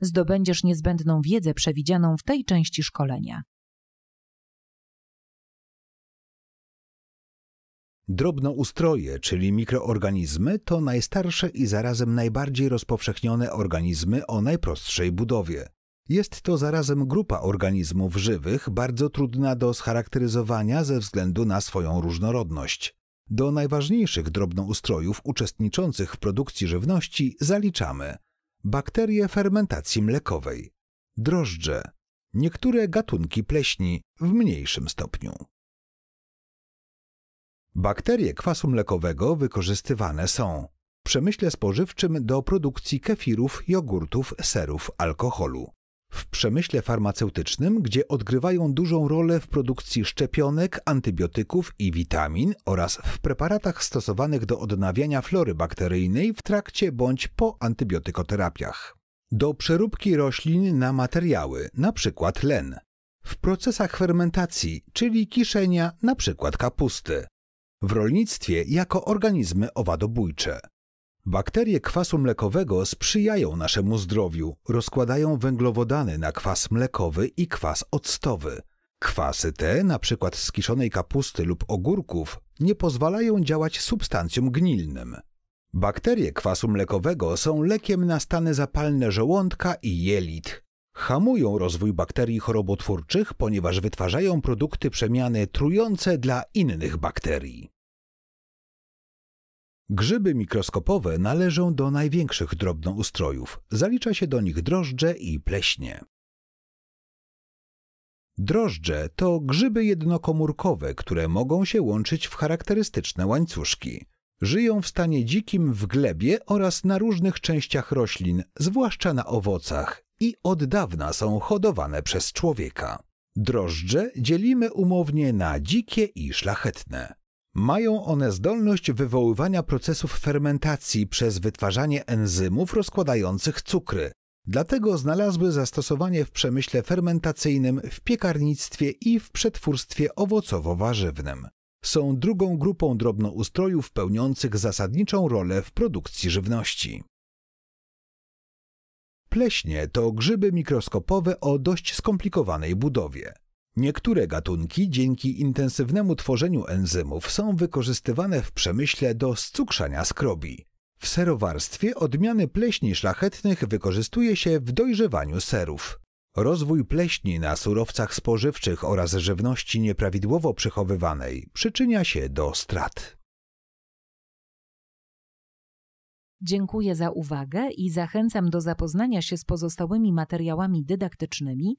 zdobędziesz niezbędną wiedzę przewidzianą w tej części szkolenia. Drobnoustroje, czyli mikroorganizmy, to najstarsze i zarazem najbardziej rozpowszechnione organizmy o najprostszej budowie. Jest to zarazem grupa organizmów żywych, bardzo trudna do scharakteryzowania ze względu na swoją różnorodność. Do najważniejszych drobnoustrojów uczestniczących w produkcji żywności zaliczamy bakterie fermentacji mlekowej, drożdże, niektóre gatunki pleśni w mniejszym stopniu. Bakterie kwasu mlekowego wykorzystywane są w przemyśle spożywczym do produkcji kefirów, jogurtów, serów, alkoholu w przemyśle farmaceutycznym, gdzie odgrywają dużą rolę w produkcji szczepionek, antybiotyków i witamin oraz w preparatach stosowanych do odnawiania flory bakteryjnej w trakcie bądź po antybiotykoterapiach. Do przeróbki roślin na materiały, np. len. W procesach fermentacji, czyli kiszenia, np. kapusty. W rolnictwie jako organizmy owadobójcze. Bakterie kwasu mlekowego sprzyjają naszemu zdrowiu, rozkładają węglowodany na kwas mlekowy i kwas octowy. Kwasy te, np. z kiszonej kapusty lub ogórków, nie pozwalają działać substancjom gnilnym. Bakterie kwasu mlekowego są lekiem na stany zapalne żołądka i jelit. Hamują rozwój bakterii chorobotwórczych, ponieważ wytwarzają produkty przemiany trujące dla innych bakterii. Grzyby mikroskopowe należą do największych drobnoustrojów. Zalicza się do nich drożdże i pleśnie. Drożdże to grzyby jednokomórkowe, które mogą się łączyć w charakterystyczne łańcuszki. Żyją w stanie dzikim w glebie oraz na różnych częściach roślin, zwłaszcza na owocach i od dawna są hodowane przez człowieka. Drożdże dzielimy umownie na dzikie i szlachetne. Mają one zdolność wywoływania procesów fermentacji przez wytwarzanie enzymów rozkładających cukry. Dlatego znalazły zastosowanie w przemyśle fermentacyjnym, w piekarnictwie i w przetwórstwie owocowo-warzywnym. Są drugą grupą drobnoustrojów pełniących zasadniczą rolę w produkcji żywności. Pleśnie to grzyby mikroskopowe o dość skomplikowanej budowie. Niektóre gatunki dzięki intensywnemu tworzeniu enzymów są wykorzystywane w przemyśle do scukrzania skrobi. W serowarstwie odmiany pleśni szlachetnych wykorzystuje się w dojrzewaniu serów. Rozwój pleśni na surowcach spożywczych oraz żywności nieprawidłowo przechowywanej przyczynia się do strat. Dziękuję za uwagę i zachęcam do zapoznania się z pozostałymi materiałami dydaktycznymi